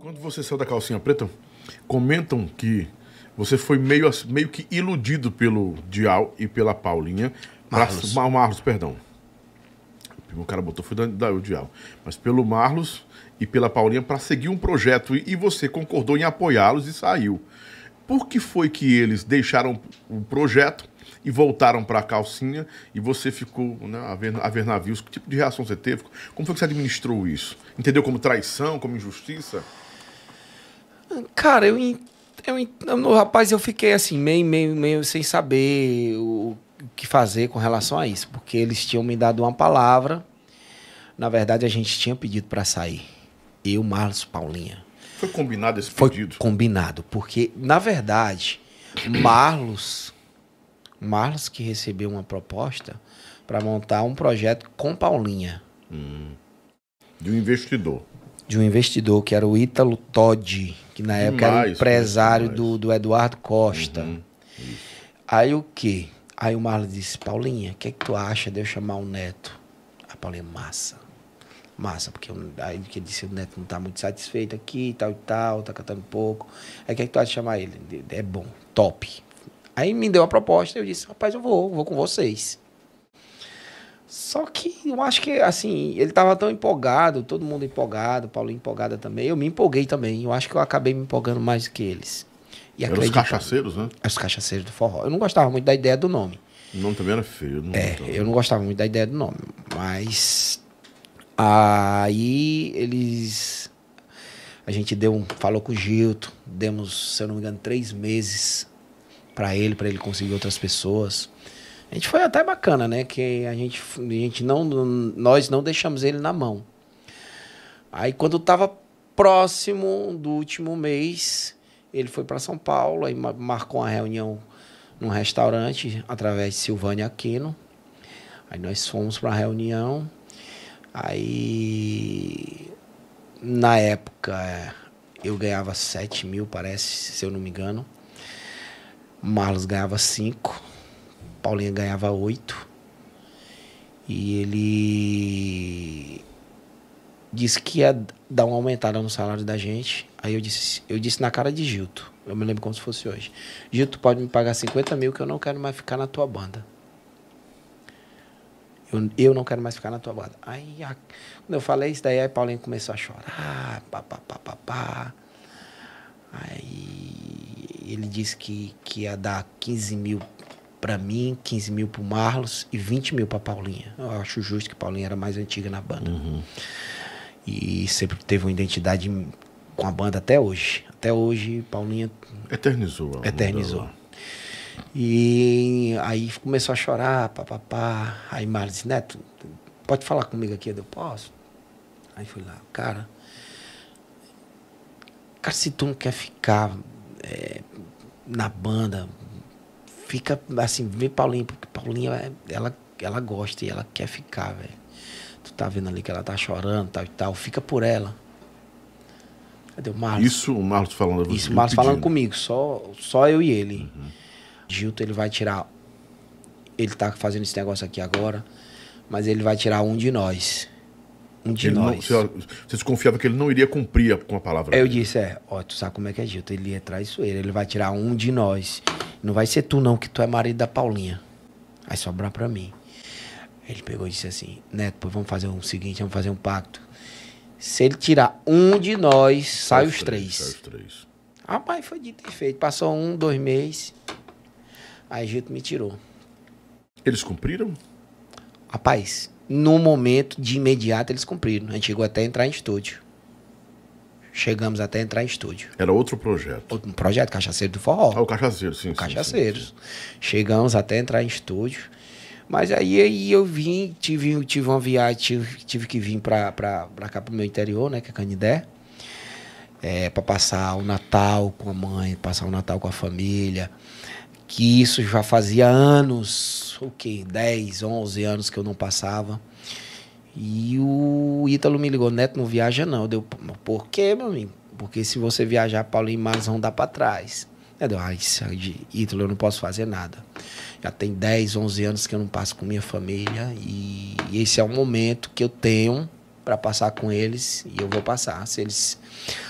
Quando você saiu da calcinha preta, comentam que você foi meio, meio que iludido pelo Dial e pela Paulinha. Marlos. Pra, Marlos, perdão. O cara botou foi da, da, o Dial. Mas pelo Marlos e pela Paulinha para seguir um projeto. E, e você concordou em apoiá-los e saiu. Por que foi que eles deixaram o projeto e voltaram para a calcinha e você ficou né, a, ver, a ver navios. Que tipo de reação você teve? Como foi que você administrou isso? Entendeu como traição, como injustiça? Cara, eu, eu no rapaz eu fiquei assim meio meio meio sem saber o que fazer com relação a isso, porque eles tinham me dado uma palavra. Na verdade, a gente tinha pedido para sair. Eu, Marlos Paulinha. Foi combinado esse Foi Combinado, porque na verdade, Marlos Marlos que recebeu uma proposta para montar um projeto com Paulinha. Hum. De um investidor. De um investidor, que era o Ítalo Todd, que na época era empresário do, do Eduardo Costa. Uhum. Aí o que? Aí o Marlos disse, Paulinha, o que é que tu acha de eu chamar o Neto? A Paulinha, massa. Massa, porque eu, aí que ele disse, o Neto não tá muito satisfeito aqui, tal e tal, tá cantando pouco. Aí o que é que tu acha de chamar ele? É bom, top. Aí me deu a proposta, eu disse, rapaz, eu vou, vou com vocês. Só que eu acho que, assim, ele tava tão empolgado, todo mundo empolgado, Paulo empolgada também. Eu me empolguei também. Eu acho que eu acabei me empolgando mais do que eles. E Eram os cachaceiros, né? Os cachaceiros do forró. Eu não gostava muito da ideia do nome. O nome também era feio. Não é, gostava. eu não gostava muito da ideia do nome. Mas aí eles... A gente deu um... Falou com o Gilto. Demos, se eu não me engano, três meses para ele, para ele conseguir outras pessoas. A gente foi até bacana, né? Que a gente, a gente não, nós não deixamos ele na mão. Aí quando estava próximo do último mês, ele foi para São Paulo, aí marcou uma reunião num restaurante através de Silvânia Aquino. Aí nós fomos para a reunião. Aí na época eu ganhava 7 mil, parece, se eu não me engano. Marlos ganhava cinco, Paulinha ganhava oito. E ele disse que ia dar uma aumentada no salário da gente. Aí eu disse, eu disse na cara de Gilto. Eu me lembro como se fosse hoje. Gilto, pode me pagar 50 mil que eu não quero mais ficar na tua banda. Eu, eu não quero mais ficar na tua banda. Aí, a, quando eu falei isso daí, aí Paulinho começou a chorar. Pá, pá, pá, pá, pá. Aí ele disse que, que ia dar 15 mil para mim, 15 mil para o Marlos e 20 mil para Paulinha. Eu acho justo que Paulinha era mais antiga na banda. Uhum. E sempre teve uma identidade com a banda até hoje. Até hoje, Paulinha. Eternizou. Eternizou. E aí começou a chorar, papapá. Aí Marlos disse: Neto, pode falar comigo aqui? Eu posso. Aí fui lá, cara. Cara, se tu não quer ficar na banda. Fica assim, vê Paulinha, porque Paulinha, ela, ela gosta e ela quer ficar, velho. Tu tá vendo ali que ela tá chorando, tal e tal. Fica por ela. Cadê o Marlos? Isso, o Marlos tá falando Isso, o Marlos falando comigo, só, só eu e ele. Uhum. Gilto, ele vai tirar. Ele tá fazendo esse negócio aqui agora, mas ele vai tirar um de nós de ele nós. Não, você, desconfiava que ele não iria cumprir com a palavra. Eu dele. disse, é, ó, tu sabe como é que é dito, ele é traiçoeiro, ele vai tirar um de nós. Não vai ser tu não, que tu é marido da Paulinha. Vai sobrar para mim. Ele pegou e disse assim, Neto, pois vamos fazer o um seguinte, vamos fazer um pacto. Se ele tirar um de nós, sai, sai os três. Sai os três. Rapaz, foi dito e feito. Passou um, dois meses. Aí Gito me tirou. Eles cumpriram? Rapaz, no momento, de imediato, eles cumpriram. A gente chegou até entrar em estúdio. Chegamos até entrar em estúdio. Era outro projeto. Outro projeto, Cachaceiro do Forró. Ah, o Cachaceiro, sim. O Cachaceiro. Sim, sim, sim. Chegamos até entrar em estúdio. Mas aí, aí eu vim, tive, tive uma viagem, tive, tive que vir para cá, para o meu interior, né, que é Canidé. É, para passar o Natal com a mãe, passar o Natal com a família que isso já fazia anos, o que, 10, 11 anos que eu não passava. E o Ítalo me ligou, Neto, não viaja não. Deu, por quê, meu amigo? Porque se você viajar, Paulo e Marcos vão dar pra trás. Eu deu, ai, Ítalo, eu não posso fazer nada. Já tem 10, 11 anos que eu não passo com minha família e esse é o momento que eu tenho para passar com eles e eu vou passar. Se eles,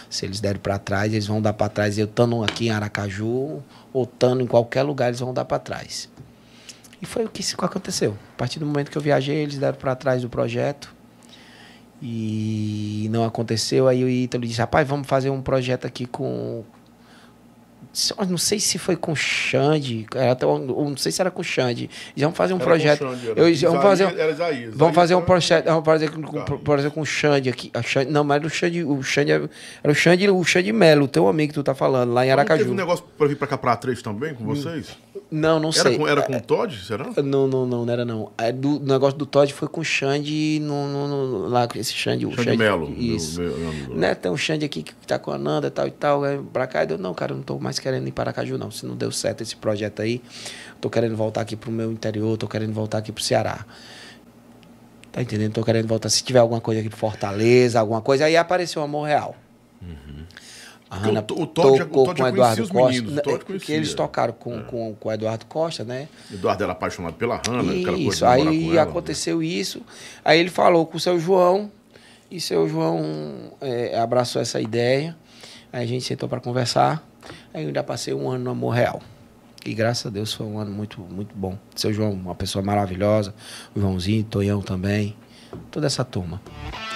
se eles derem para trás, eles vão dar para trás. Eu estando aqui em Aracaju ou estando em qualquer lugar, eles vão dar para trás. E foi o que aconteceu. A partir do momento que eu viajei, eles deram para trás do projeto e não aconteceu. Aí o Ítalo disse: rapaz, vamos fazer um projeto aqui com, não sei se foi com o Xande, não sei se era com o Xande. Eles vão fazer um era projeto. Xande, eu, vamos fazer, era Zair. vamos fazer um projeto, vamos fazer com, com, tá. projeto com o Xande aqui. Xande, não, mas o Xande, o Xande é, era o Xande, o Xande Melo, teu amigo que tu tá falando lá em Aracaju. Não teve um negócio para vir para cá para três também com hum. vocês? Hum. Não, não era sei. Com, era com é, o Todd, será? É, não, não, não, não era não. É do, o negócio do Todd foi com o Xande, no, no, no, lá esse Xande... Xande, Xande Melo. Isso. Meu, meu, meu, né? Tem um Xande aqui que tá com a Nanda e tal e tal, é, pra cá. eu, não, cara, eu não tô mais querendo ir para Caju não. Se não deu certo esse projeto aí, tô querendo voltar aqui pro meu interior, tô querendo voltar aqui pro Ceará. Tá entendendo? Tô querendo voltar. Se tiver alguma coisa aqui pro Fortaleza, alguma coisa, aí apareceu o Amor Real. Uhum. Hanna o, o Todd tocou o Todd com Eduardo Costa. Meninos, né, é, que eles tocaram com, é. com, com Eduardo Costa, né? Eduardo era apaixonado pela Hanna, aquela aquela isso, coisa Aí ela, né? aconteceu né? isso. Aí ele falou com o seu João, e seu João é, abraçou essa ideia. Aí a gente sentou para conversar. Aí eu ainda passei um ano no Amor Real. E graças a Deus foi um ano muito, muito bom. Seu João, uma pessoa maravilhosa. O Joãozinho, o Tonhão também. Toda essa turma.